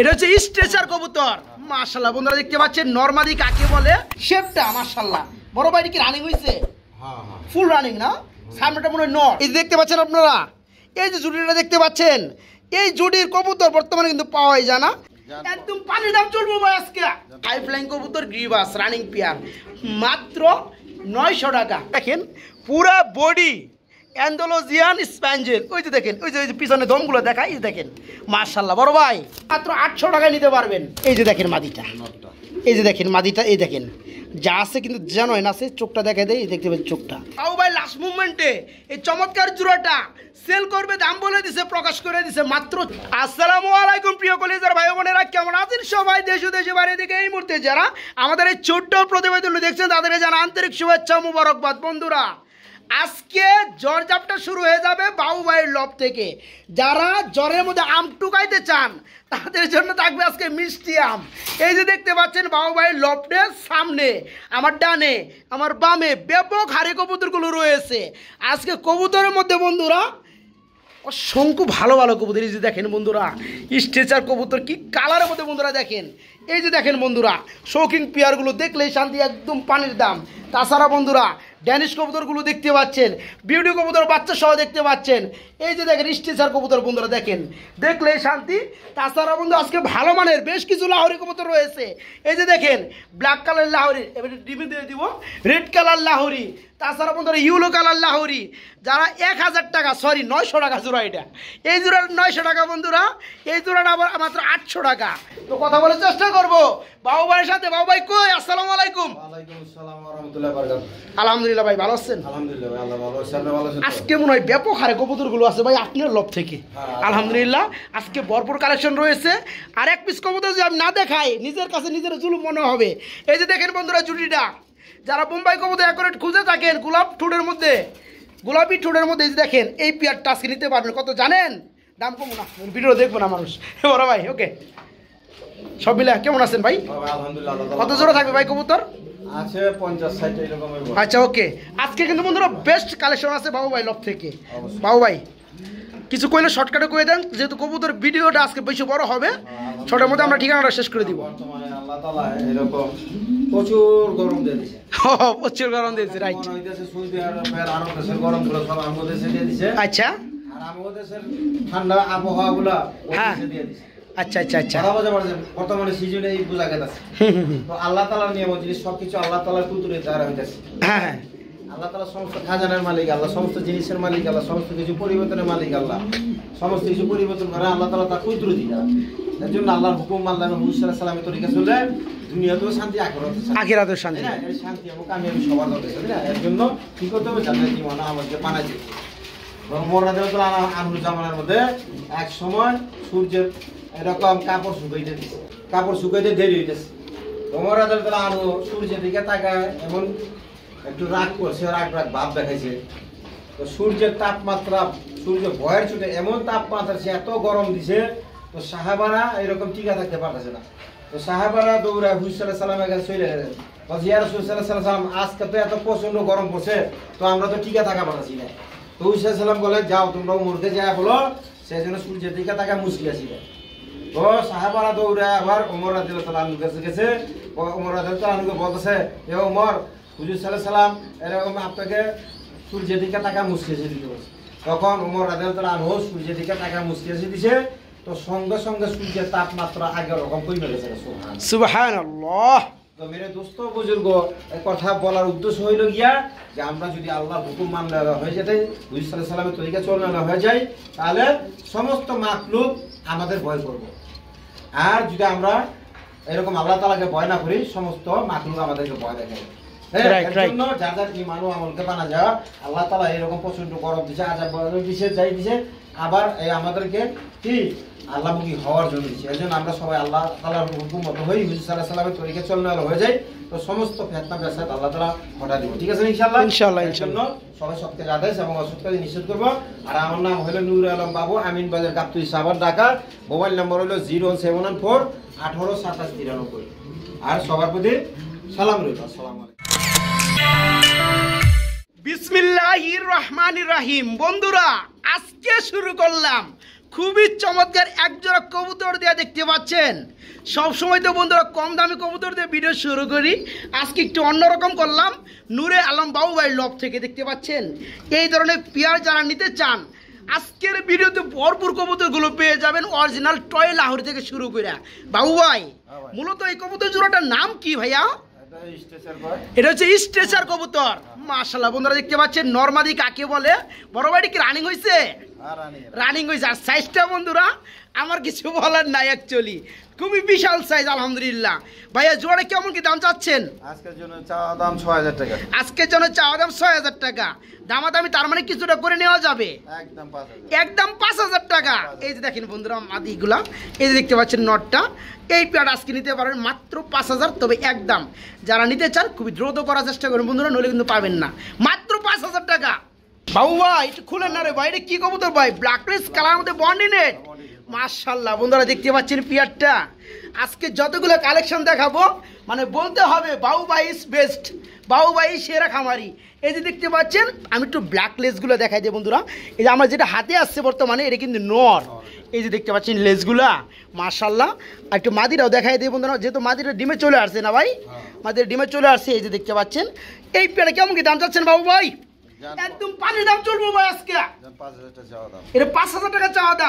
এটা হচ্ছে স্ট্রেচার কবুতর মাশাল্লাহ বন্ধুরা দেখতে পাচ্ছেন নরমালি কাকে বলে শেপটা মাশাল্লাহ বড় ভাই কি রানিং হয়েছে ফুল রানিং না সামনেটা মনে হয় নর এই দেখতে পাচ্ছেন আপনারা এই যে জুড়িটা দেখতে পাচ্ছেন এই জুড়ির কবুতর বর্তমানে কিন্তু পাওয়াই যায় না একদম পানির দাম চলবো ভাই আজকে হাই ফ্লাইং কবুতর গ্রিবাস রানিং পিয়ার মাত্র নয়শো টাকা দেখেন পুরা বডি অ্যান্ডোলোজিয়ান স্প্যাঞ্জেল ওই যে দেখেন ওই যে ওই যে পিছনে দমগুলো দেখা এই দেখেন মার্শাল্লাহ বড় ভাই মাত্র আটশো টাকায় নিতে পারবেন এই যে দেখেন মাদিটা এই যে দেখেন মাদিটা এই দেখেন যা আছে কিন্তু যেন না সে চোখটা দেখা দেয় দেখতে পাচ্ছি চোখটা তাও ভাই লাস্ট মুভমেন্টে এই চমৎকার জুড়াটা সেল করবে দাম বলে দিছে প্রকাশ করে দিছে মাত্র আসসালামু আলাইকুম প্রিয় কলেজের ভাই বোনেরা কেমন আছেন সবাই দেশ দেশে বাইরে দিকে এই মুহূর্তে যারা আমাদের এই ছোট্ট প্রতিবেদন দেখছেন তাদেরকে যারা আন্তরিক শুভেচ্ছা মুবারকবাদ বন্ধুরা আজকে জরজাপটা শুরু হয়ে যাবে ভাইয়ের লব থেকে যারা জ্বরের মধ্যে আম টুকাইতে চান তাদের জন্য থাকবে আজকে মিষ্টি আম এই যে দেখতে পাচ্ছেন ভাইয়ের লবটে সামনে আমার ডানে আমার বামে ব্যাপক হারে কবুতরগুলো রয়েছে আজকে কবুতরের মধ্যে বন্ধুরা অসংখ্য ভালো ভালো কবুতর এই যে দেখেন বন্ধুরা স্ট্রেচার কবুতর কি কালারের মধ্যে বন্ধুরা দেখেন এই যে দেখেন বন্ধুরা শৌখিন পেয়ারগুলো দেখলেই শান্তি একদম পানির দাম তাছাড়া বন্ধুরা ড্যানিশ কবুতরগুলো দেখতে পাচ্ছেন বিউটি কবুতর বাচ্চা সহ দেখতে পাচ্ছেন এই যে দেখেন স্টিচার কবুতর বন্ধুরা দেখেন দেখলে শান্তি তাছাড়া বন্ধু আজকে ভালো মানের বেশ কিছু লাহরি কবুতর রয়েছে এই যে দেখেন ব্ল্যাক কালার লাহরি এবার ডিমি দিয়ে দিব রেড কালার লাহরি তাছাড়া বন্ধুরা ইউলো কালার লাহরি যারা এক হাজার টাকা সরি নয়শো টাকা জোড়া এটা এই জোড়ার নয়শো টাকা বন্ধুরা এই জোড়াটা আবার মাত্র আটশো টাকা তো কথা বলার চেষ্টা করবো বাবু ভাইয়ের সাথে বাবু ভাই কই আসসালামু আলাইকুম আলহামদুলিল্লাহ ভাই ভালো আছেন আজকে মনে হয় ব্যাপক হারে গুলো আছে ভাই আপনার লব থেকে হ্যাঁ, আচ্ছা। আলহামদুলিল্লাহ আজকে ভরপুর কালেকশন রয়েছে আর এক পিস কবুতর যদি আমি না দেখাই নিজের কাছে নিজের জুলুম মনে হবে এই যে দেখেন বন্ধুরা জুটিটা যারা বোম্বাই কবুতর অ্যাকোরেট খুঁজে থাকেন গোলাপ ঠোঁটের মধ্যে গোলাপি ঠোঁটের মধ্যে দেখেন এই পিয়ার টাস্ক নিতে পারবেন কত জানেন দাম কম না ভিডিও দেখবো না মানুষ বড় ভাই ওকে সব মিলে কেমন আছেন ভাই কত জোরে থাকবে ভাই কবুতর আচ্ছা ওকে আজকে কিন্তু বন্ধুরা বেস্ট কালেকশন আছে বাবু ভাই লব থেকে বাবু ভাই কিছু কইলে শর্টকাটে কয়ে দেন যেহেতু কবুতর ভিডিওটা আজকে বেশি বড় হবে ছোটের মধ্যে আমরা ঠিকানাটা শেষ করে দিব প্রচুর গরম দিয়ে দিছে গরম দিয়েছে রাইট আচ্ছা ঠান্ডা আবহাওয়া গুলা হ্যাঁ। আচ্ছা আচ্ছা আচ্ছা বর্তমানে এই আল্লাহ তালার নিয়ম জিনিস সবকিছু আল্লাহ তালার কুতুরে দ্বারা হইতেছে হ্যাঁ, হ্যাঁ। আল্লাহ তালা সমস্ত খাজানের মালিক আল্লাহ সমস্ত জিনিসের মালিক আল্লাহ সমস্ত কিছু পরিবর্তনের মালিক আল্লাহ সমস্ত কিছু পরিবর্তন করে আল্লাহ তালা তা কুদরতি দিয়া এর জন্য আল্লাহর হুকুম আল্লাহ হুসুল্লাহ সালামের তরিকা চলে দুনিয়াতেও শান্তি আখেরাতেও শান্তি শান্তি এবং কামিয়াবি সবার দরকার জন্য কি করতে হবে জান্নাত জীবন আমাদেরকে বানাইছে এবং মোরা দেব মধ্যে এক সময় সূর্যের এরকম কাপড় শুকাইতে কাপড় শুকাইতে দেরি হইতেছে মোরা দেব আনু সূর্যের দিকে তাকায় এমন একটু রাগ করছে রাগ রাগ ভাব দেখাইছে তো সূর্যের তাপমাত্রা সূর্য ভয়ের ছুটে এমন তাপমাত্রা সে এত গরম দিছে তো সাহাবারা এরকম টিকা থাকতে পারতেছে না তো সাহাবারা দৌড়ায় হুসাল্লাহ সালামের কাছে চলে গেলেন জিয়া রসুল্লাহ সাল্লাম আজকে তো এত প্রচন্ড গরম পড়ছে তো আমরা তো টিকা থাকা পারতেছি না তো হুসাল সাল্লাম বলে যাও তোমরা মরতে যা বলো সেই জন্য সূর্যের টিকা থাকা মুশকিল ছিল তো সাহাবারা দৌড়ায় আবার অমর রাজিল্লাহ তালুর কাছে গেছে অমর রাজিল্লাহ তালুকে বলতেছে এ ওমর হুজুর সাল্লাহ সাল্লাম এরকম আপনাকে সূর্যের দিকে টাকা মুসকেছে দিতে বলছে তখন উমর রাজা আনহ সূর্যের দিকে টাকা মুসকেছে দিছে তো সঙ্গে সঙ্গে সূর্যের তাপমাত্রা আগে রকম কমে গেছে সুবহান তো মেরে দোস্ত বুজুর্গ কথা বলার উদ্দেশ্য হইল গিয়া যে আমরা যদি আল্লাহ হুকুম মানলে হয়ে যেতে হুজুর সাল্লাহ সাল্লামের তরিকা চলনা হয়ে যায় তাহলে সমস্ত মাকলুক আমাদের ভয় করব আর যদি আমরা এরকম আল্লাহ তালাকে ভয় না করি সমস্ত মাকলুক আমাদেরকে ভয় দেখায় হ্যাঁ, আল্লাহ এরকম দিছে যাই দিছে আবার আমাদেরকে কি আল্লাহমুখী হওয়ার জন্য দিচ্ছে এই জন্য আমরা সবাই আল্লাহ হুকুম মতো হই হুজুর তরিকে চলনাল হয়ে যাই তো সমস্ত ফেতনা ব্যবসা আল্লাহ তালা ঘটা দিব ঠিক আছে ইনশাল্লাহ সবাই সবকে আদেশ এবং অসৎকারী নিষেধ করবো আর আমার নাম হলো নুর আলম বাবু আমিন বাজার কাপ্তুই সাবার ঢাকা মোবাইল নম্বর হলো জিরো সেভেন ওয়ান ফোর আঠারো সাতাশ তিরানব্বই আর সবার প্রতি সালাম রইল সালাম বিসমিল্লাহির বন্ধুরা আজকে শুরু করলাম খুবই চমৎকার একজোড়া কবুতর দেওয়া দেখতে পাচ্ছেন সবসময় তো বন্ধুরা কম দামি কবুতর দিয়ে ভিডিও শুরু করি আজকে একটু অন্যরকম করলাম নূরে আলম বাবু ভাইয়ের লব থেকে দেখতে পাচ্ছেন এই ধরনের পিয়ার যারা নিতে চান আজকের ভিডিওতে ভরপুর কবুতরগুলো পেয়ে যাবেন অরিজিনাল টয় লাহোর থেকে শুরু করে বাবু হ্যাঁ ভাই মূলত এই কবুতর জোড়াটার নাম কি ভাইয়া এটা হচ্ছে স্ট্রেচার কবুতর মাসাল্লাহ বন্ধুরা দেখতে পাচ্ছেন নর্মাদি কাকে বলে বড় বাড়ি কি রানিং হয়েছে রানিং হয়েছে আর সাইজটা বন্ধুরা আমার কিছু বলার নাই অ্যাকচুয়ালি খুবই বিশাল সাইজ আলহামদুলিল্লাহ ভাইয়া জোরে কেমন কি দাম চাচ্ছেন আজকের জন্য চাওয়া দাম ছয় হাজার টাকা আজকের জন্য চাওয়া দাম ছয় হাজার টাকা দামাদামি তার মানে কিছুটা করে নেওয়া যাবে একদম একদম পাঁচ হাজার টাকা এই যে দেখেন বন্ধুরা মাদিগুলা এই যে দেখতে পাচ্ছেন নটটা এই পেয়ার আজকে নিতে পারেন মাত্র পাঁচ হাজার তবে একদম যারা নিতে চান খুবই দ্রুত করার চেষ্টা করুন বন্ধুরা নইলে কিন্তু পাবেন না মাত্র পাঁচ হাজার টাকা বাবু ভাই একটু না রে ভাই এটা কি ভাই ব্ল্যাক লেস কালার বন্ডিনেট বন্ধুরা দেখতে পাচ্ছেন আজকে যতগুলো কালেকশন দেখাবো মানে বলতে হবে বাউ বেস্ট বাউ খামারি এই যে দেখতে পাচ্ছেন আমি একটু ব্ল্যাক লেসগুলো দেখাই দিই বন্ধুরা এই যে আমার যেটা হাতে আসছে বর্তমানে এটা কিন্তু নর এই যে দেখতে পাচ্ছেন লেসগুলা মার্শাল্লাহ আর একটু মাদিরাও দেখাই দিই বন্ধুরা যেহেতু মাদিরা ডিমে চলে আসছে না ভাই হ্যাঁ। মাদির ডিমে চলে আসছে এই যে দেখতে পাচ্ছেন এই পেয়ারা কেমন কি দাম চাচ্ছেন বাবু ভাই একদম পানির দাম চলবো ভাই আজকে পাঁচ হাজার টাকা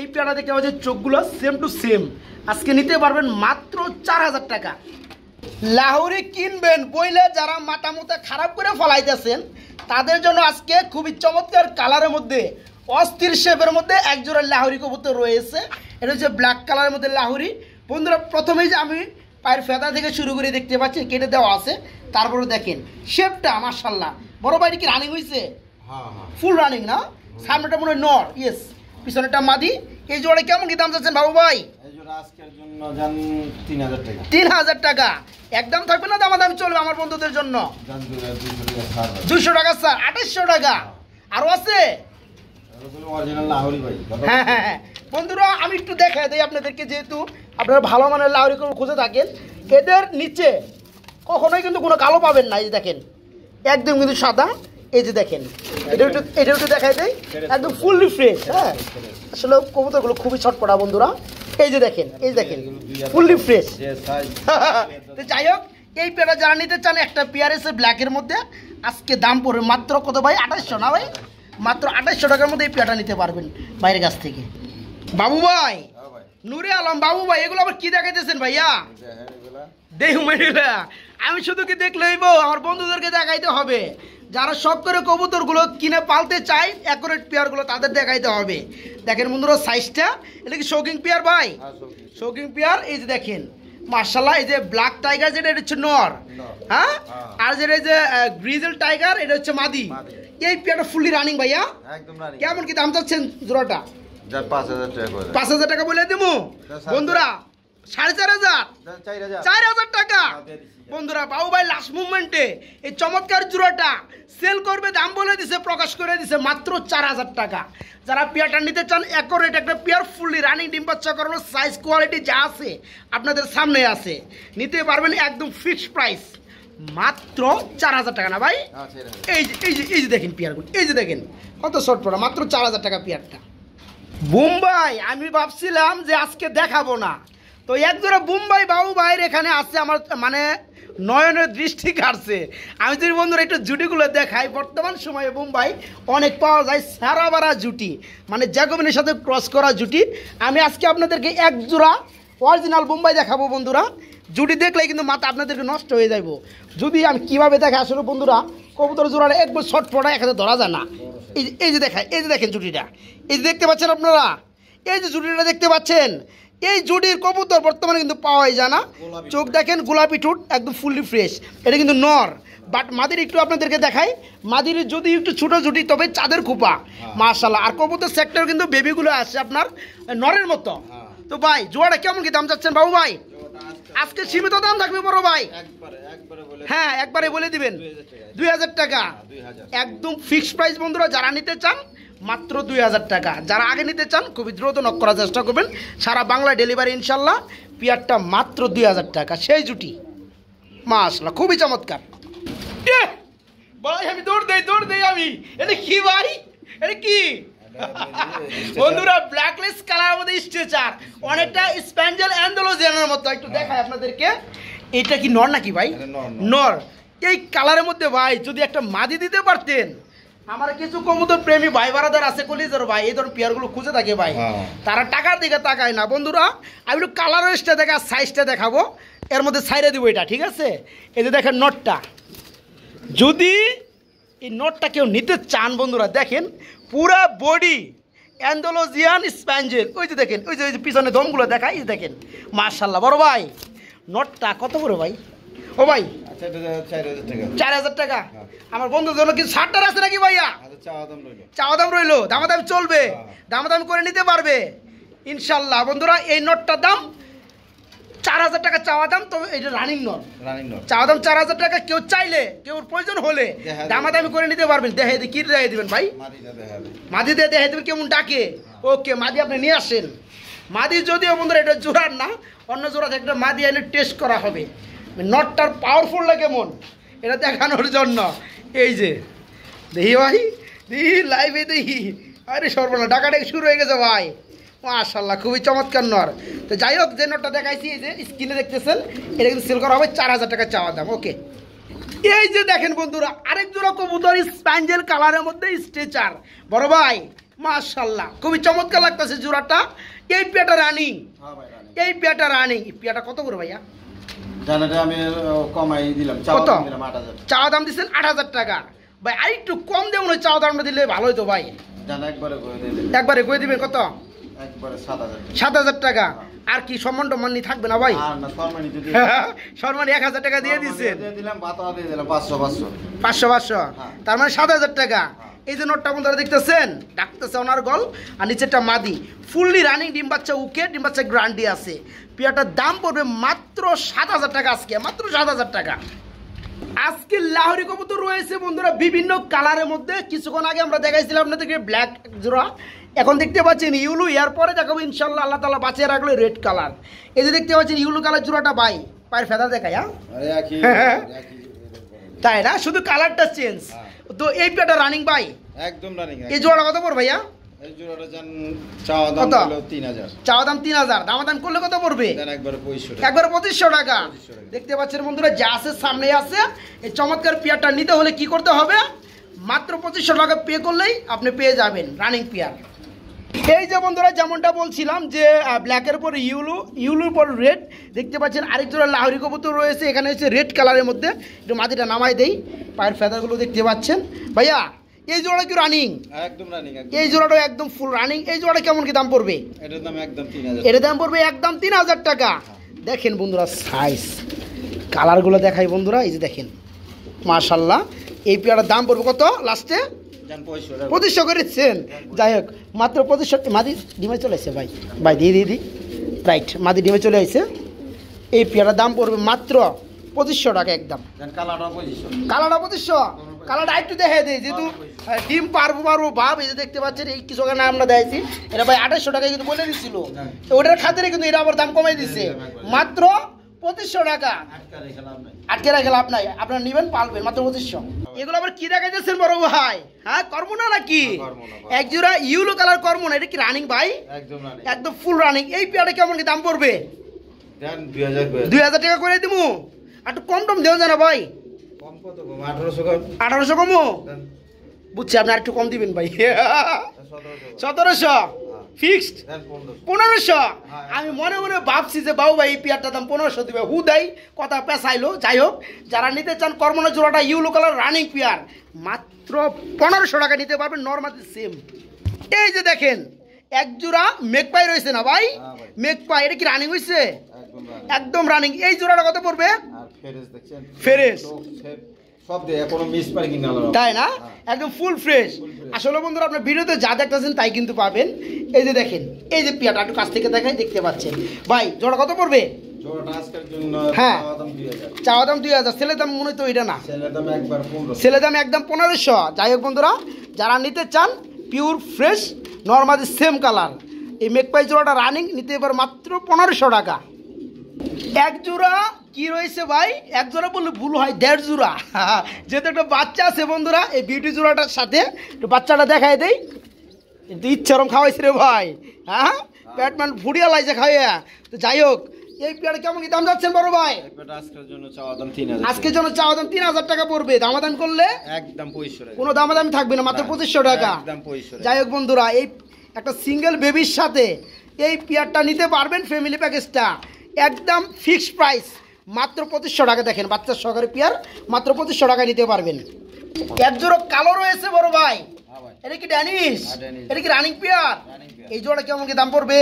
এই পেয়ারটা চোখগুলো সেম টু সেম আজকে নিতে পারবেন মাত্র চার হাজার টাকা লাহোরে কিনবেন বইলে যারা মাথা খারাপ করে ফলাইতেছেন তাদের জন্য আজকে খুবই চমৎকার কালারের মধ্যে অস্থির শেপের মধ্যে একজোড়া লাহুরি কবুতর রয়েছে এটা হচ্ছে ব্ল্যাক কালারের মধ্যে লাহুরি বন্ধুরা প্রথমেই যে আমি পায়ের ফেদা থেকে শুরু করে দেখতে পাচ্ছি কেটে দেওয়া আছে তারপরে দেখেন শেপটা মার্শাল্লাহ বড় বাইরে কি রানিং হয়েছে ফুল রানিং না সামনেটা মনে হয় নর ইয়েস পিছনেটা মাদি এই জোড়া কেমন কি দাম যাচ্ছেন বাবু ভাই তিন হাজার টাকা একদম থাকবে না আমার বন্ধুদের জন্য দুশো টাকা স্যার টাকা আছে হ্যাঁ হ্যাঁ হ্যাঁ বন্ধুরা আমি একটু দেখা দিই আপনাদেরকে যেহেতু আপনারা ভালো মানের লাউরি খুঁজে থাকেন এদের নিচে কখনোই কিন্তু কোনো কালো পাবেন না এই যে দেখেন একদম কিন্তু সাদা এই যে দেখেন এটা একটু এটা একটু দেখাই দেয় একদম ফুললি ফ্রেশ হ্যাঁ আসলে কবুতরগুলো খুবই ছটপটা বন্ধুরা এই যে দেখেন এই দেখেন ফুললি ফ্রেশ তো যাই হোক এই পেয়ারা যারা নিতে চান একটা পেয়ার এসে ব্ল্যাকের মধ্যে আজকে দাম পড়বে মাত্র কত ভাই আঠাশশো না ভাই মাত্র আঠাশশো টাকার মধ্যে এই পেয়াটা নিতে পারবেন বাইরের কাছ থেকে বাবু ভাই হ্যাঁ নুরে আলম বাবু ভাই এগুলো আবার কি দেখাইতেছেন ভাইয়া হ্যাঁ, আমি শুধু কি দেখলেই আমার বন্ধুদেরকে দেখাইতে হবে যারা সব করে কবুতরগুলো কিনে পালতে চায় অ্যাকুরেট পেয়ারগুলো তাদের দেখাইতে হবে দেখেন বন্ধুরা সাইজটা এটা কি শৌকিং পেয়ার ভাই শৌকিং হ্যাঁ, পেয়ার এই যে দেখেন মার্শাল্লাহ এই যে ব্ল্যাক টাইগার যেটা এটা হচ্ছে নর হ্যাঁ? হ্যাঁ আর যেটা যে গ্রিজেল টাইগার এটা হচ্ছে মাদি এই পেয়ারটা ফুললি রানিং ভাইয়া কেমন কি দাম চাচ্ছেন জোড়াটা পাঁচ হাজার টাকা বলে দেবো বন্ধুরা সাড়ে চার হাজার চার হাজার টাকা বাবু ভাই লাস্ট এই চমৎকার সেল করবে দাম বলে দিছে প্রকাশ করে দিছে মাত্র চার হাজার টাকা যারা পেয়ারটা নিতে চান একটা রানিং সাইজ কোয়ালিটি যা আছে আপনাদের সামনে আছে নিতে পারবেন একদম ফিক্সড প্রাইস মাত্র চার হাজার টাকা না ভাই এই যে এই যে এই যে দেখেন পেয়ারগুলো এই যে দেখেন কত শর্ট পড়া মাত্র চার হাজার টাকা পেয়ারটা মুম্বাই আমি ভাবছিলাম যে আজকে দেখাবো না তো একজোড়া বুম্বাই বাবু ভাইয়ের এখানে আসছে আমার মানে নয়নের দৃষ্টি কাটছে আমি যদি বন্ধুরা একটু জুটিগুলো দেখাই বর্তমান সময়ে মুম্বাই অনেক পাওয়া যায় সারাবারা জুটি মানে জ্যাকোবিনের সাথে ক্রস করা জুটি আমি আজকে আপনাদেরকে এক জোড়া অরিজিনাল মুম্বাই দেখাবো বন্ধুরা জুটি দেখলে কিন্তু মাথা আপনাদেরকে নষ্ট হয়ে যাব যদি আমি কীভাবে দেখে আসলে বন্ধুরা কবুতর জোড়ালে একবার ফটা একসাথে ধরা যায় না এই যে দেখায় এই যে দেখেন জুটিটা এই যে দেখতে পাচ্ছেন আপনারা এই যে জুটিটা দেখতে পাচ্ছেন এই জুডির কবুতর বর্তমানে কিন্তু পাওয়াই যায় না চোখ দেখেন গোলাপি ঠুট একদম ফুললি ফ্রেশ এটা কিন্তু নর বাট মাদির একটু আপনাদেরকে দেখাই মাদির যদি একটু ছোটো জুটি তবে চাঁদের খোপা হ্যাঁ। মাশাল্লাহ আর কবুতর সেক্টর কিন্তু বেবিগুলো আসছে আপনার নরের মতো হ্যাঁ। তো ভাই জোয়াটা কেমন কি দাম চাচ্ছেন বাবু ভাই আজকে সীমিত দাম থাকবে বড় ভাই হ্যাঁ একবারে বলে দিবেন দুই হাজার টাকা হ্যাঁ, একদম ফিক্সড প্রাইস বন্ধুরা যারা নিতে চান মাত্র দুই হাজার টাকা যারা আগে নিতে চান খুবই দ্রুত নক করার চেষ্টা করবেন সারা বাংলা ডেলিভারি ইনশাল্লাহ পিয়ারটা মাত্র দুই হাজার টাকা সেই জুটি মাসলা খুবই চমৎকার ইয়ে! ভাই আমি দৌড় দেই দৌড় দেই আমি এটা কি ভাই এটা কি বন্ধুরা ব্ল্যাকলেস কালার আমাদের স্ট্রেচার অনেকটা স্প্যান্ডেল অ্যান্ডোলোজিয়ানের মতো একটু দেখায় আপনাদেরকে এটা কি নর নাকি ভাই নর এই কালারের মধ্যে ভাই যদি একটা মাদি দিতে পারতেন আমার কিছু কমুদর প্রেমী ভাই বারাদার আছে কলিজের ভাই এই ধরনের পেয়ারগুলো খুঁজে থাকে ভাই হ্যাঁ। তারা টাকার দিকে তাকায় না বন্ধুরা আমি একটু কালারেসটা দেখা সাইজটা দেখাবো এর মধ্যে সাইরে দিব এটা ঠিক আছে এই যে দেখেন নটটা যদি এই নটটা কেউ নিতে চান বন্ধুরা দেখেন পুরা বডি অ্যান্ডোলজিয়ান স্প্যাঞ্জেল ওই যে দেখেন ওই যে ওই যে পিছনে দমগুলো দেখাই দেখেন মার্শাল্লাহ বড় ভাই নটটা কত করে ভাই ও ভাই চার হাজার টাকা হ্যাঁ। আমার বন্ধুর জন্য কিছু ছাড়টার আছে নাকি ভাইয়া চাওয়া দাম রইলো দাম চলবে হ্যাঁ। দাম করে নিতে পারবে ইনশাল্লাহ বন্ধুরা এই নোটটার দাম চার হাজার টাকা চাওয়া দাম তবে এটা রানিং নট রানিং নট চাওয়া দাম চার হাজার টাকা কেউ চাইলে কেউ প্রয়োজন হলে দামাদামি করে নিতে পারবেন দেখে দিয়ে কী দেখে দেবেন ভাই মাদি দিয়ে দেখে দেবেন কেমন ডাকে হ্যাঁ। ওকে মাদি আপনি নিয়ে আসেন মাদি যদিও বন্ধুরা এটা জোড়ার না অন্য জোড়া থেকে একটা মাদি এনে টেস্ট করা হবে নটটার পাওয়ারফুল লাগে কেমন এটা দেখানোর জন্য এই যে দেখি ভাই দেখি লাইভে দেখি আরে সর্বনা ডাকাডাকি শুরু হয়ে গেছে ভাই মাশাল্লাহ খুবই চমৎকার নর তো যাই হোক যে নটটা দেখাইছি এই যে স্ক্রিনে দেখতেছেন এটা কিন্তু সেল করা হবে চার হাজার টাকা চাওয়া দাম ওকে এই যে দেখেন বন্ধুরা আরেক জোড়া কবুতর স্প্যাঞ্জেল কালারের মধ্যে স্ট্রেচার বড় ভাই মাশাল্লাহ খুবই চমৎকার লাগতেছে জোড়াটা এই পেটা রানিং হ্যাঁ এই পেটা রানিং পেটা কত করে ভাইয়া জানাটা চা দাম দিচ্ছেন আট হাজার টাকা ভাই আর একটু কম দিয়ে মনে হয় চা দামটা দিলে ভালো হতো ভাই একবারে একবারে গয়ে দিবেন কত সাত হাজার টাকা হ্যাঁ। আর কি সম্মান টম্মান থাকবে না ভাই সম্মান হ্যাঁ, এক হাজার টাকা দিয়ে দিচ্ছে পাঁচশো পাঁচশো হ্যাঁ। তার মানে সাত হাজার টাকা এই যে আপনি তারা দেখতেছেন ডাকতেছে ওনার গল আর নিচেরটা মাদি ফুললি রানিং ডিম বাচ্চা উকে ডিম বাচ্চা গ্রান্ডি আছে পিয়াটার দাম পড়বে মাত্র সাত হাজার টাকা আজকে মাত্র সাত হাজার টাকা আজকে লাহরি কবুতর রয়েছে বন্ধুরা বিভিন্ন কালারের মধ্যে কিছুক্ষণ আগে আমরা দেখাইছিলাম আপনাদেরকে ব্ল্যাক জোড়া এখন দেখতে পাচ্ছেন ইউলু ইয়ার পরে দেখাবো ইনশাল্লাহ আল্লাহ তালা বাঁচিয়ে রাখলো রেড কালার এই যে দেখতে পাচ্ছেন ইউলু কালার জোড়াটা বাই পায়ের ফেদা দেখায় হ্যাঁ, হ্যাঁ, হ্যাঁ। তাই না শুধু কালারটা চেঞ্জ তো এই প্লেটটা রানিং ভাই একদম রানিং এই জোড়াটা কত পড়বে ভাইয়া এই জোড়াটা জান চাওয়া দাম হলো 3000 চাওয়া দাম 3000 দাম দাম করলে কত পড়বে জান একবার 2500 একবার 2500 টাকা দেখতে পাচ্ছেন বন্ধুরা যা আছে সামনে আছে এই চমৎকার পেয়ারটা নিতে হলে কি করতে হবে মাত্র 2500 টাকা পে করলেই আপনি পেয়ে যাবেন রানিং পেয়ার এই যে বন্ধুরা যেমনটা বলছিলাম যে ব্ল্যাকের পর ইউলু ইউলুর পর রেড দেখতে পাচ্ছেন আরেক জোড়া লাহরি কবুতর রয়েছে এখানে হচ্ছে রেড কালারের মধ্যে একটু মাটিটা নামাই দেই পায়ের ফেদারগুলো দেখতে পাচ্ছেন ভাইয়া এই জোড়াটা কি রানিং একদম রানিং এই জোড়াটা একদম ফুল রানিং এই জোড়াটা কেমন কি দাম পড়বে এটার দাম একদম 3000 এটার দাম পড়বে একদম 3000 টাকা হ্যাঁ। দেখেন বন্ধুরা সাইজ কালারগুলো দেখাই বন্ধুরা এই যে দেখেন মাশাল্লাহ এই পেয়ারের দাম পড়বে কত লাস্টে পঁচিশশো করেছেন যাই হোক মাত্র পঁচিশশো মাদি ডিমে চলে আসছে ভাই ভাই দিয়ে দিদি রাইট মাদি ডিমে চলে আসছে এই পেয়ারার দাম পড়বে মাত্র পঁচিশশো টাকা একদম কালাটা পঁচিশশো কালাটা একটু দেখে দিই যেহেতু হ্যাঁ, ডিম পারবো পারবো ভাব এই যে দেখতে পাচ্ছেন এই কিছু ওখানে আমরা দেখছি এটা ভাই আঠাশশো টাকায় কিন্তু বলে দিচ্ছিল হ্যাঁ। ওটার খাতিরে কিন্তু এটা আবার দাম কমাই দিছে হ্যাঁ, মাত্র পঁচিশশো টাকা আটকে রেখে লাভ নাই আপনারা নিবেন পালবেন মাত্র পঁচিশশো এগুলো আবার কি দেখাইতেছেন বড় ভাই হ্যাঁ কর্ম না নাকি এক জোড়া ইউলো কালার কর্ম না এটা কি রানিং ভাই একদম ফুল রানিং এই পেয়ারে কেমন কি দাম পড়বে দুই হাজার টাকা করে দিব একটু কম টম দেওয়া যায় না ভাই আঠারোশো কমো বুঝছি আপনি আর একটু কম দিবেন ভাই সতেরোশো ফিক্সড পনেরোশো হ্যাঁ, হ্যাঁ। আমি মনে মনে ভাবছি যে বাবু ভাই এই পেয়ারটার দাম পনেরোশো দিবে হু দেয় কথা পেঁচাইলো যাই হোক যারা নিতে চান কর্মনা জোড়াটা ইউলো কালার রানিং পেয়ার মাত্র পনেরোশো টাকা নিতে পারবেন নর্মালি সেম এই যে দেখেন এক জোড়া মেঘপাই রয়েছে না ভাই হ্যাঁ মেঘপাই এটা কি রানিং হয়েছে একদম রানিং এই জোড়াটা কত পড়বে ফেরেস তাই না হ্যাঁ। একদম ফুল ফ্রেশ আসলে বন্ধুরা আপনার ভিডিওতে যা দেখতেছেন তাই কিন্তু পাবেন এই যে দেখেন এই যে পিয়াটা একটু কাছ থেকে দেখাই দেখতে পাচ্ছেন ভাই জোড়া কত পড়বে হ্যাঁ দাম দুই হাজার দাম মনে তো এটা না দাম একদম পনেরোশো যাই হোক বন্ধুরা যারা নিতে চান pure fresh normal same colour এই মেকপাই জোড়াটা রানিং নিতে এবার মাত্র পনেরোশো টাকা এক জোড়া কি রয়েছে ভাই এক জোড়া বললে ভুল হয় দেড় জোড়া যেহেতু একটা বাচ্চা আছে বন্ধুরা এই বিউটি জোড়াটার সাথে একটু বাচ্চাটা দেখাই দেই কিন্তু ইচ্ছারম খাওয়াইছে রে ভাই হ্যাঁ প্যাট ফুড়িয়া মানে লাগছে খাইয়া তো যাই হোক এই পেয়ারা কেমন কি দাম যাচ্ছেন বড় ভাই আজকের জন্য চাওয়া দাম তিন হাজার টাকা পড়বে দামাদাম করলে একদম কোনো দামাদামি থাকবে না মাত্র পঁচিশশো টাকা যাই হোক বন্ধুরা এই একটা সিঙ্গেল বেবির সাথে এই পেয়ারটা নিতে পারবেন ফ্যামিলি প্যাকেজটা একদম ফিক্সড প্রাইস মাত্র পঁচিশশো টাকা দেখেন বাচ্চার সহকারে পেয়ার মাত্র পঁচিশশো টাকায় নিতে পারবেন এক জোড়ো কালো রয়েছে বড় ভাই হ্যাঁ এটা কি ড্যানিস এটা কি রানিং পেয়ার এই জোড়া কেমন কি দাম পড়বে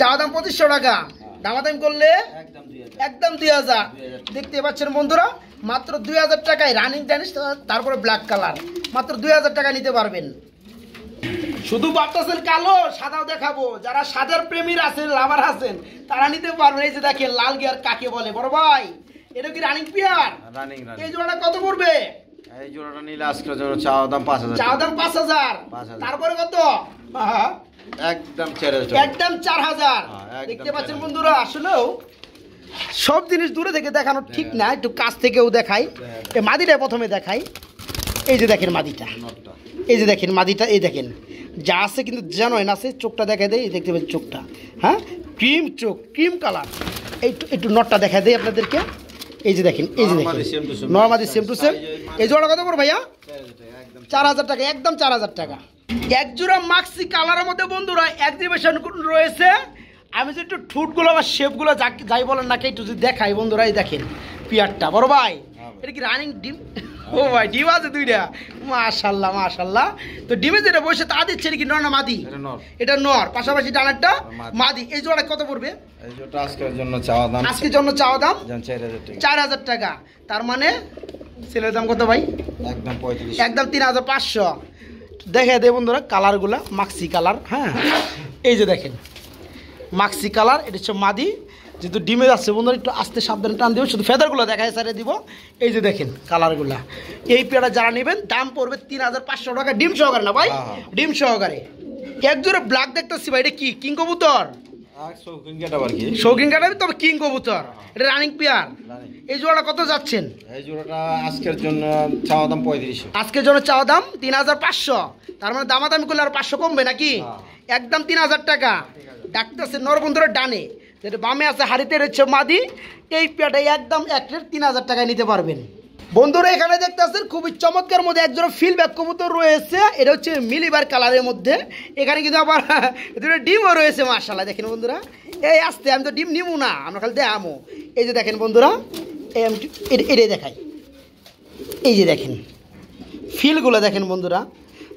চাওয়া দাম পঁচিশশো টাকা হ্যাঁ। দামাদাম করলে একদম দুই হাজার দেখতে পাচ্ছেন বন্ধুরা মাত্র দুই হাজার টাকায় রানিং ড্যানিস তারপরে ব্ল্যাক কালার মাত্র দুই হাজার টাকা নিতে পারবেন শুধু ভাবতেছেন কালো সাদাও দেখাবো যারা সাদার প্রেমীর আছেন লাভার আছেন তারা নিতে পারবেন এই যে দেখেন লাল গিয়ার কাকে বলে বড় ভাই এটা কি রানিং পিয়ার রানিং এই জোড়াটা কত পড়বে এই জোড়াটা নিলে আজকে জোড়া চাও দাম পাঁচ হাজার দাম পাঁচ হাজার তারপরে কত একদম চার একদম চার হাজার হ্যাঁ, দেখতে পাচ্ছেন বন্ধুরা আসলেও সব জিনিস দূরে থেকে দেখানো ঠিক হ্যাঁ। না একটু কাছ থেকেও দেখাই হ্যাঁ। মাদিটা প্রথমে দেখাই এই যে দেখেন মাদিটা এই যে দেখেন মাদিটা এই দেখেন যা আছে কিন্তু জানোয় না আছে চোখটা দেখা দেয় দেখতে পাচ্ছি চোখটা হ্যাঁ ক্রিম চোখ ক্রিম কালার একটু একটু নটটা দেখা দেয় আপনাদেরকে এই যে দেখেন এই যে দেখেন নর্মাদি সেম টু সেম এই জোড়া কত পড় ভাইয়া চার হাজার টাকা একদম চার হাজার টাকা এক জোড়া মাক্সি কালারের মধ্যে বন্ধুরা এক্সিবিশন রয়েছে আমি যে একটু ঠুটগুলো বা শেপগুলো যাই বলেন নাকি একটু যদি দেখাই বন্ধুরা এই দেখেন পিয়ারটা বড় ভাই হ্যাঁ। এটা কি রানিং ডিম ও ভাই ডিম আছে দুইটা মাশাল্লাহ মাশাল্লাহ তো ডিমে যেটা বসে তা দিচ্ছে নাকি নর না মাদি এটা নর পাশাপাশি ডানারটা মাদি এই জোড়া কত পড়বে আজকের জন্য চাওয়া দাম আজকের জন্য চাওয়া দাম চার হাজার টাকা তার মানে দাম কত ভাই একদম একদম তিন হাজার পাঁচশো দেখে কালার হ্যাঁ এই যে দেখেন কালার এটা মাদি যেহেতু ডিমে যাচ্ছে বন্ধুরা একটু আস্তে সাবধানে টান দেবেন শুধু ফেদারগুলো দেখায় সারে দিব এই যে দেখেন কালারগুলো এই পেয়ারা যারা নেবেন দাম পড়বে তিন হাজার পাঁচশো টাকা ডিম সহকারে না ভাই হ্যাঁ, হ্যাঁ। ডিম সহকারে একজোরে ব্ল্যাক দেখতেছি ভাই এটা কি কিং কবুতর কিং কবুতর হ্যাঁ। এটা রানিং পেয়ার এই জোড়াটা কত যাচ্ছেন দাম আজকের জন্য দাম তিন হাজার পাঁচশো তার মানে দামাদামি করলে আর পাঁচশো কমবে নাকি একদম তিন হাজার টাকা ডানে যেটা বামে আছে হাড়িতে রয়েছে মাদি এই পেয়াটা একদম এক রেট তিন হাজার টাকায় নিতে পারবেন বন্ধুরা এখানে দেখতে আসছেন খুবই চমৎকার মধ্যে একজন ফিল ব্যাক কবুতর রয়েছে এটা হচ্ছে মিলিবার কালারের মধ্যে এখানে কিন্তু আবার দুটো ডিমও রয়েছে মার্শাল দেখেন বন্ধুরা এই আসতে আমি তো ডিম নিবো না আমরা খালি দেখামো এই যে দেখেন বন্ধুরা এই আমি এটাই দেখাই এই যে দেখেন ফিলগুলো দেখেন বন্ধুরা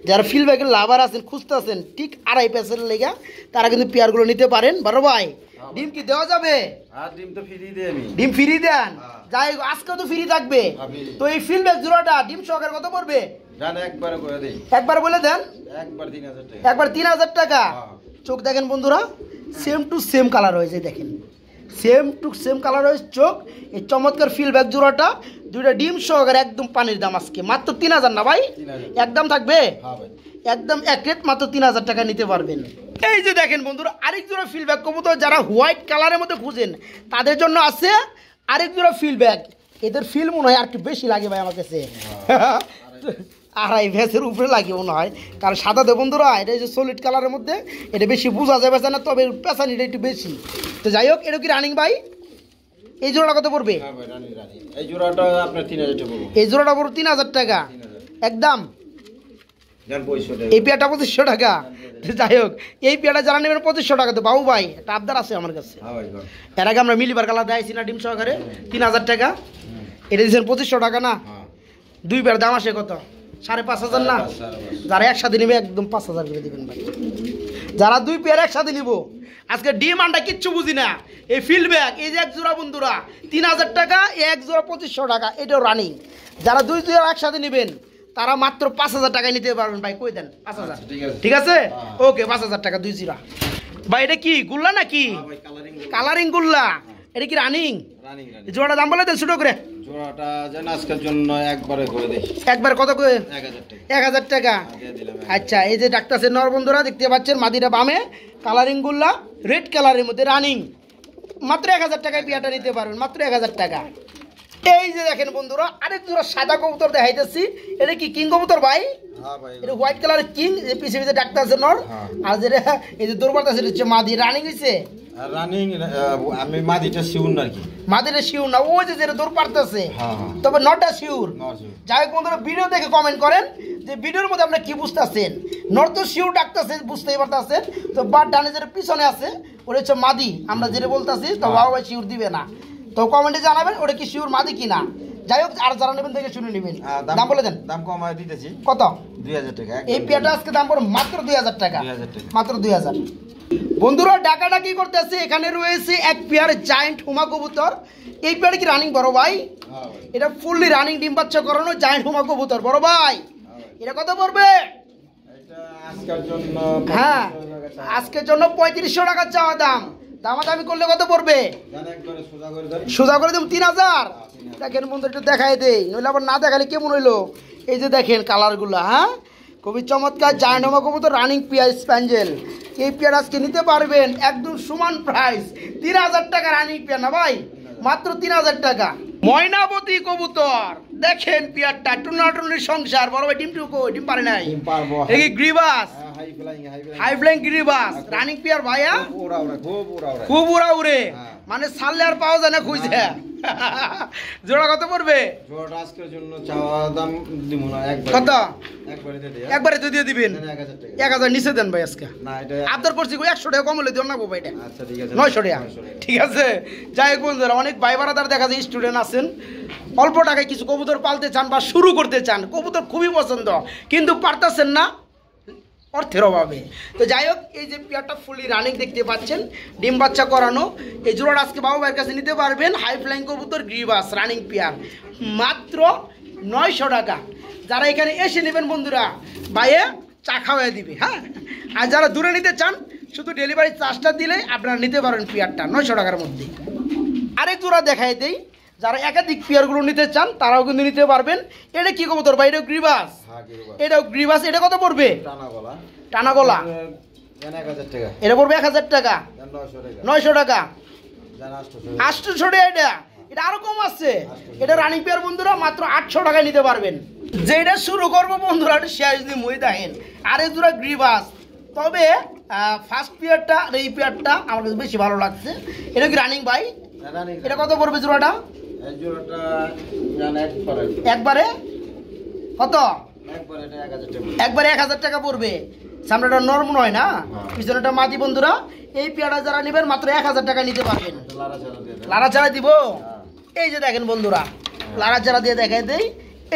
যারা ফিল ব্যাগের লাভার আছেন খুঁজতে আছেন ঠিক আড়াই পেসেন্ট লেগা তারা কিন্তু পেয়ারগুলো নিতে পারেন বারো হ্যাঁ, ভাই ডিম কি দেওয়া যাবে হ্যাঁ, ডিম তো ফ্রি দেন হ্যাঁ। যাই আজকে তো ফ্রি থাকবে তো এই ফিল ব্যাগ জোড়াটা ডিম সহকারে কত পড়বে একবার বলে দেন একবার তিন হাজার টাকা চোখ দেখেন বন্ধুরা সেম টু সেম কালার হয়েছে দেখেন সেম টু সেম কালার হয়েছে চোখ এই চমৎকার ফিল ব্যাগ জোড়াটা দুইটা ডিম সহকারে একদম পানির দাম আজকে মাত্র তিন হাজার না ভাই একদম থাকবে হ্যাঁ একদম এক রেট মাত্র তিন হাজার টাকা নিতে পারবেন এই যে দেখেন বন্ধুরা আরেক জোড়া ফিল ব্যাগ কবুতর যারা হোয়াইট কালারের মধ্যে খুঁজেন তাদের জন্য আছে আরেক জোড়া ফিল ব্যাগ এদের ফিল মনে হয় আর একটু বেশি লাগে ভাই আমার কাছে হ্যাঁ। আড়াই ভেসের উপরে লাগে মনে হয় কারণ সাদা দে বন্ধুরা এটা যে সলিড কালারের মধ্যে এটা বেশি বোঝা যায় বেছে না তবে পেছানিটা একটু বেশি তো যাই হোক এটা কি রানিং ভাই এই জোড়াটা কত পড়বে হ্যাঁ এই জোড়াটা পড়বো তিন হাজার টাকা পড়বে তিন হাজার টাকা একদম এই পেয়াটা পঁচিশশো টাকা যাই হোক এই পেয়াটা যারা নেবেন পঁচিশশো টাকা তো বাবু ভাই একটা আবদার আছে আমার কাছে হ্যাঁ এর আগে আমরা মিলিবার কালার দেয়ছি না ডিম সহকারে তিন হাজার টাকা এটা দিয়েছেন পঁচিশশো টাকা না হ্যাঁ। দুই পেয়ার দাম আসে কত সাড়ে পাঁচ হাজার না যারা একসাথে নেবে একদম পাঁচ হাজার করে দেবেন ভাই যারা দুই পেয়ার একসাথে নিব আজকে ডিমান্ডটা কিচ্ছু বুঝি না এই ফিল্ড ব্যাগ এই যে এক জোড়া বন্ধুরা তিন হাজার টাকা এক জোড়া পঁচিশশো টাকা এটাও রানিং যারা দুই জোড়া একসাথে নেবেন তারা মাত্র পাঁচ হাজার টাকায় নিতে পারবেন ভাই কই দেন পাঁচ হাজার আচ্ছা, ঠিক আছে হ্যাঁ। ওকে পাঁচ হাজার টাকা দুই জিরা ভাই এটা কি গুল্লা নাকি কালারিং হ্যাঁ, গুল্লা এটা কি রানিং জোড়া দাম বলে দেন ছোটো করে জোড়াটা যেন আজকের একবার কত করে 1000 টাকা টাকা আচ্ছা এই যে ডাক্তারছে নরবন্ধুরা দেখতে পাচ্ছেন মাদিটা বামে কালারিং রেড কালারের মধ্যে রানিং মাত্র 1000 টাকায় পিয়াটা নিতে পারবেন মাত্র এক হাজার টাকা এই যে দেখেন বন্ধুরা আরেক জোড়া সাদা কবুতর দেখাইতেছি এটা কি কিং কবুতর ভাই হোয়াইট হ্যাঁ কালার কিং যে শিউর হ্যাঁ। কি না যেটা পারতেছে হ্যাঁ, তবে নটা শিউর যাই হোক বন্ধুরা দেখে কমেন্ট করেন যে মধ্যে আপনারা কি বুঝতেছেন নর্থ শিউর ডাকতেছে বুঝতেই পারতেছেন তো বাট ডানে যেটা পিছনে আছে ওটা হচ্ছে মাদি আমরা যেটা বলতেছি তো বাবা ভাই শিউর দিবে না তো কমেন্টে জানাবেন ওটা কি শিওর মাদি কিনা না যাই হোক আর যারা নেবেন থেকে শুনে নেবেন দাম বলে দেন দাম কম দিতেছি কত দুই হাজার টাকা এই পেয়াটা আজকে দাম পড়ে মাত্র দুই হাজার টাকা মাত্র দুই হাজার বন্ধুরা ডাকাটা কি করতেছে এখানে রয়েছে এক পেয়ার জায়েন্ট হুমা কবুতর এই পেয়ার কি রানিং বড় ভাই এটা ফুললি রানিং ডিম পাচ্ছ করানো জায়েন্ট হুমা কবুতর বড় ভাই এটা কত পড়বে হ্যাঁ আজকের জন্য পঁয়ত্রিশশো টাকা চাওয়া দাম দামাদামি করলে কত পড়বে সোজা করে দেবো তিন হাজার দেখেন বন্ধু একটু দেখাই দেই নইলে আবার না দেখালে কেমন হইলো এই যে দেখেন কালারগুলো হ্যাঁ খুবই চমৎকার জায়নমা তো রানিং পিয়াজ স্প্যাঞ্জেল এই পেয়ার আজকে নিতে পারবেন একদম সমান প্রাইস তিন হাজার টাকা রানিং পেয়ার না ভাই মাত্র তিন হাজার টাকা ময়নাবতী কবুতর দেখেন পিয়ারটা টুনাটুনির সংসার বড় ভাই ডিম টুকু ডিম পারে নাই গ্রিবাস হাই ফ্লাইং গিরিবাস আচ্ছা। রানিং পিয়ার ভাইয়া খুব উড়া উড়ে হ্যাঁ। মানে সারলে আর পাওয়া যায় না খুঁজে হ্যাঁ। জোড়া কত পড়বে একবার যদি হ্যাঁ। নিচে দেন ভাই টাকা দিও না আচ্ছা, ঠিক আছে অনেক দেখা যায় স্টুডেন্ট আছেন অল্প টাকায় কিছু কবুতর পালতে চান বা শুরু করতে চান কবুতর খুবই পছন্দ কিন্তু পারতেছেন না অর্থের অভাবে তো যাই হোক এই যে পেয়ারটা ফুলি রানিং দেখতে পাচ্ছেন ডিম বাচ্চা করানো এই জোড়াটা আজকে বাবু ভাইয়ের কাছে নিতে পারবেন হাই ফ্লাইং তোর গ্রিবাস রানিং পেয়ার মাত্র নয়শো টাকা যারা এখানে এসে নেবেন বন্ধুরা বাইরে চা খাওয়াই দিবে হ্যাঁ আর যারা দূরে নিতে চান শুধু ডেলিভারি চার্জটা দিলে আপনারা নিতে পারেন পেয়ারটা নয়শো টাকার মধ্যে আরেক জোড়া দেখাই দেই যারা একাধিক পেয়ারগুলো নিতে চান তারাও কিন্তু নিতে পারবেন এটা কি কবুতর ভাই এটাও হ্যাঁ, গ্রিবাস এটাও গ্রিবাস এটা কত পড়বে টানা গলা এটা পড়বে এক হাজার টাকা নয়শো টাকা আষ্টশো টাকা এটা এটা আরো কম আছে এটা রানিং পেয়ার বন্ধুরা মাত্র আটশো টাকায় নিতে পারবেন যে এটা শুরু করবো বন্ধুরা শেষ দিন মই দেখেন আরে দুরা গ্রিবাস তবে ফার্স্ট পেয়ারটা আর এই পেয়ারটা আমার কাছে বেশি ভালো লাগছে এটা কি রানিং ভাই এটা কত পড়বে জোড়াটা একবারে কত একবারে এক হাজার টাকা পড়বে নরম নয় না হ্যাঁ। বন্ধুরা এই পেয়ারা যারা মাত্র এক হাজার টাকা নিতে পারবেন লাড়া ছাড়া দিব হ্যাঁ। এই যে দেখেন বন্ধুরা দিয়ে দেখাই দেই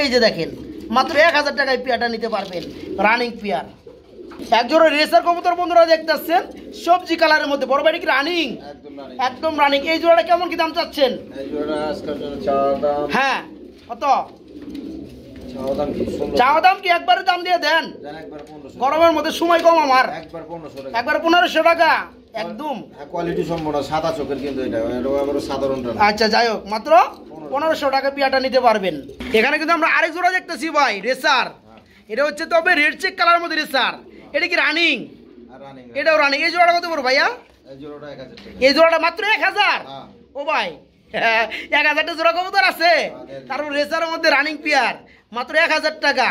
এই যে দেখেন মাত্র এক হাজার টাকায় পেয়াটা নিতে পারবেন রানিং পেয়ার একজোড়া রেসার কবুতর বন্ধুরা দেখতেছেন সবজি কালারের মধ্যে বড় বাড়ি কি রানিং একদম রানিং এই জোড়াটা কেমন কি দাম চাচ্ছেন হ্যাঁ কত দাম কি দাম দিয়ে দেন গরমের মধ্যে সময় কম আমার একবার পনেরোশো টাকা একদম হ্যাঁ, আচ্ছা যাই হোক মাত্র পনেরোশো টাকা নিতে পারবেন এখানে কিন্তু আমরা আরেক জোড়া দেখতেছি ভাই রেসার হ্যাঁ। এটা হচ্ছে তবে রেড চেক কালার মধ্যে রেসার এটা কি রানিং এটাও রানিং এই জোড়াটা কত বড় ভাইয়া এই জোড়াটা মাত্র এক হাজার হ্যাঁ। ও ভাই এক হাজারটা জোড়া কবুতর আছে হ্যাঁ, তারপর রেসারের মধ্যে রানিং পেয়ার মাত্র এক হাজার টাকা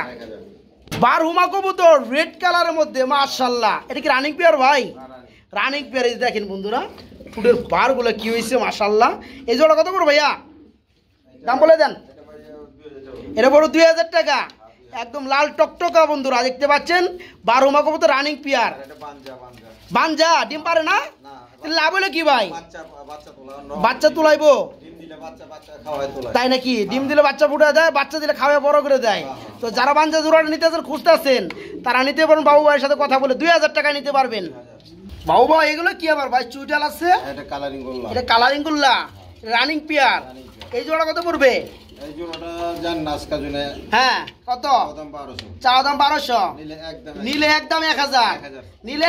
বারহুমা কবুতর রেড কালারের মধ্যে মাশাল্লাহ এটা কি রানিং পেয়ার ভাই রানিং পেয়ার এই দেখেন বন্ধুরা ফুটের পারগুলো কি হয়েছে মাশাল্লাহ এই জোড়া কত করে ভাইয়া দাম বলে দেন এটা বড় দুই হাজার টাকা একদম লাল টকটকা বন্ধুরা দেখতে পাচ্ছেন বারো মা মতো রানিং পিয়ার বাঞ্জা ডিম পারে না লাভ হলো কি ভাই বাচ্চা তুলাইবো তাই নাকি ডিম দিলে বাচ্চা হ্যাঁ। ফুটে দেয় বাচ্চা দিলে খাওয়া বড় করে দেয় হ্যাঁ, হ্যাঁ। তো যারা বাঞ্জা জোড়া নিতে আসেন খুঁজতে আসেন তারা নিতে পারেন বাবু ভাইয়ের সাথে কথা বলে দুই হাজার টাকা নিতে পারবেন বাবু ভাই এগুলো কি আবার ভাই চুটাল আছে এটা কালারিং গুল্লা রানিং পিয়ার এই জোড়া কত পড়বে তাই না running big size running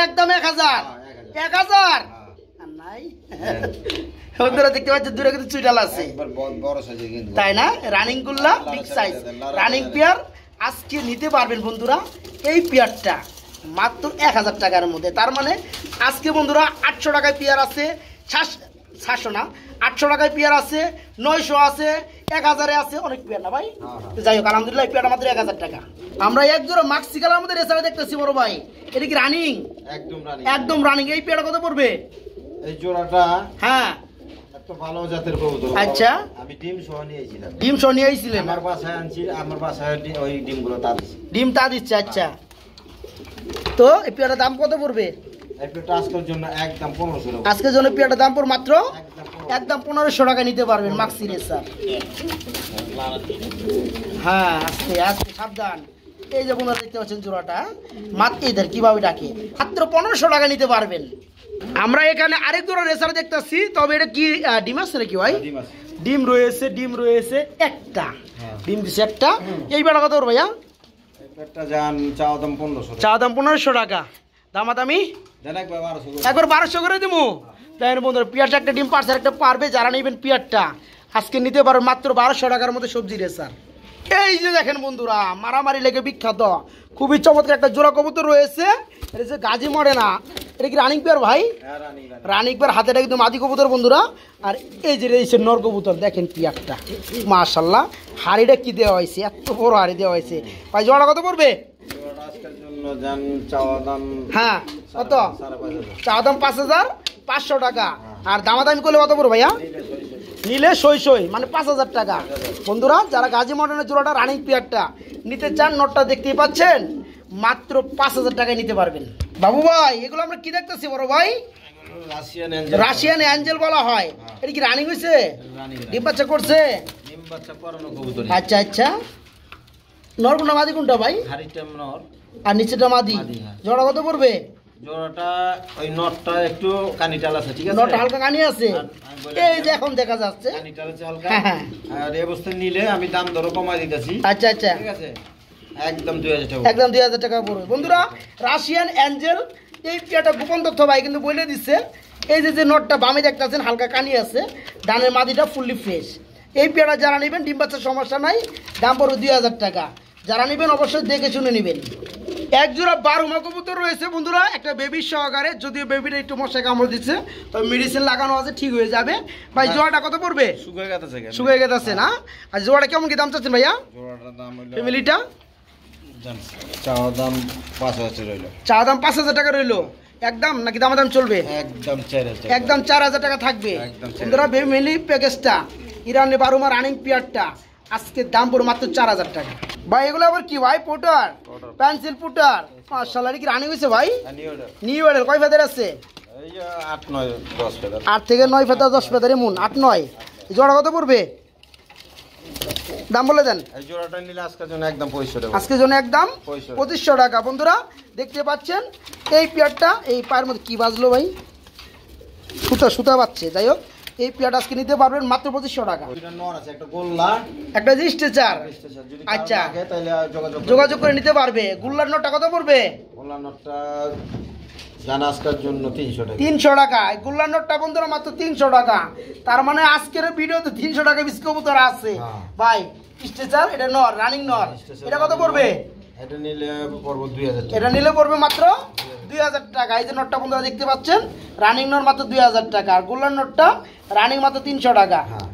pair আজকে নিতে পারবেন বন্ধুরা এই পেয়ারটা মাত্র এক হাজার টাকার মধ্যে তার মানে আজকে বন্ধুরা আটশো টাকায় পেয়ার আছে সাতশো না আটশো টাকায় পেয়ার আছে নয়শো আছে এক হাজারে আছে অনেক পেয়ার না ভাই হ্যাঁ, হ্যাঁ। যাই হোক আলহামদুলিল্লাহ পেয়ার আমাদের এক হাজার টাকা আমরা এক জোড়া মাক্সি কালার আমাদের রেসারে দেখতেছি বড় ভাই এটা কি রানিং একদম রানিং হ্যাঁ। একদম রানিং এই পেয়ারটা কত পড়বে এই জোড়াটা হ্যাঁ আচ্ছা ডিম ডিম তা দিচ্ছে আচ্ছা তো এই পেয়ারটার দাম কত পড়বে আজকের জন্য পেয়ারটার দাম পড় মাত্র একদম পনেরোশো টাকা নিতে পারবেন মাক্সিরের স্যার হ্যাঁ আজকে আজকে সাবধান এই যে বোনারা দেখতে পাচ্ছেন জোড়াটা হ্যাঁ? মাতৃদের কীভাবে ডাকে মাত্র পনেরোশো টাকা নিতে পারবেন আমরা এখানে আরেক ধরনের রেসার দেখতেছি তবে এটা কি ডিম আছে নাকি ভাই হ্যাঁ, ডিম রয়েছে ডিম রয়েছে একটা হ্যাঁ। ডিম দিচ্ছে একটা এইবার কত ভাইয়া একটা যান চা দাম পনেরোশো চা দাম পনেরোশো টাকা দামাত আমি একবার বারোশো করে দিবো তাই বন্ধুরা পিয়ারটা একটা ডিম পার্সেল একটা পারবে যারা নেবেন পিয়ারটা আজকে নিতে পারো মাত্র বারোশো টাকার মতো সবজি রে স্যার এই যে দেখেন বন্ধুরা মারামারি লেগে বিখ্যাত খুবই চমৎকার একটা জোড়া কবুতর রয়েছে এটা যে গাজি মরে না এটা কি রানিক পেয়ার ভাই হ্যাঁ, রানিক পেয়ার হাতেটা কিন্তু মাদি কবুতর বন্ধুরা আর এই যে রয়েছে নর কবুতর দেখেন পিয়ারটা মাশাল্লাহ হাড়িটা কি দেওয়া হয়েছে এত বড় হাড়ি দেওয়া হয়েছে ভাই জোড়া কত পড়বে হ্যাঁ কত পাঁচ হাজার পাঁচশো টাকা আর দামাদামি করলে কত পড়ো ভাইয়া নিলে সই সই মানে পাঁচ হাজার টাকা বন্ধুরা যারা গাজী মডার্নের জোড়াটা রানিং পেয়ারটা নিতে চান নোটটা দেখতেই পাচ্ছেন মাত্র পাঁচ হাজার টাকায় নিতে পারবেন বাবু ভাই এগুলো আমরা কি দেখতেছি বড় ভাই রাশিয়ান অ্যাঞ্জেল বলা হয় হ্যাঁ। এটা কি রানিং হয়েছে ডিম করছে আচ্ছা আচ্ছা নর কোনটা মাদি কোনটা ভাই আর নিচেটা মাদি হ্যাঁ। জোড়া কত পড়বে এখন দেখা যাচ্ছে হ্যাঁ, হ্যাঁ। আচ্ছা, আচ্ছা। একদম টাকা পড়বে বন্ধুরা রাশিয়ান অ্যাঞ্জেল এই তথ্য ভাই কিন্তু বলে দিচ্ছে এই যে নটটা বামে দেখতেছেন হালকা কানি আছে ধানের মাদিটা ফুললি ফ্রেশ এই পেয়ারা যারা নেবেন ডিম সমস্যা নাই দাম পড়বে দুই হাজার টাকা যারা নেবেন অবশ্যই দেখে শুনে নেবেন এক জোড়া বারুমা কবুতর রয়েছে বন্ধুরা একটা বেবির সহকারে যদিও বেবিটা একটু মশা কামড় দিচ্ছে তবে মেডিসিন লাগানো আছে ঠিক হয়ে যাবে ভাই হ্যাঁ। জোড়াটা কত পড়বে শুকিয়ে গেছে না আর জোড়াটা কেমন কি দাম চাচ্ছেন ভাইয়া ফ্যামিলিটা চা দাম পাঁচ হাজার টাকা রইলো একদম নাকি চলবে একদম একদম চার হাজার টাকা থাকবে প্যাকেজটা বারুমা রানিং পিয়ারটা আজকে দাম পড়ো মাত্র চার হাজার টাকা ভাই এগুলো আবার কি ভাই পোটার পেন্সিল পোটার মার্শাল কি রানি হয়েছে ভাই নিউ হ্যাঁ, অর্ডার কয় ফেদার আছে আট থেকে নয় ফেদার দশ ফেদারে এমন আট নয় জোড়া কত পড়বে দাম বলে দেন আজকের জন্য একদম পঁচিশশো টাকা বন্ধুরা দেখতে পাচ্ছেন এই এই মধ্যে কি বাজলো ভাই সুতা পাচ্ছে যাই হোক এই পেয়ারটা আজকে নিতে পারবেন মাত্র পঁচিশশো টাকা একটা রেজিস্ট্রেচার আচ্ছা যোগাযোগ করে নিতে পারবে গুল্লার নোটটা কত পড়বে তিনশো টাকা তিনশো নোটটা মাত্র তিনশো টাকা তার মানে আজকের তিনশো টাকা হ্যাঁ। ভাই স্ট্রেচার এটা নর রানিং নর এটা কত পড়বে এটা নিলে পড়বে 2000 এটা নিলে পড়বে মাত্র 2000 টাকা এই যে নোটটা বন্ধুরা দেখতে পাচ্ছেন রানিং নোট মাত্র 2000 টাকা আর গোল্লার নোটটা রানিং মাত্র 300 টাকা হ্যাঁ।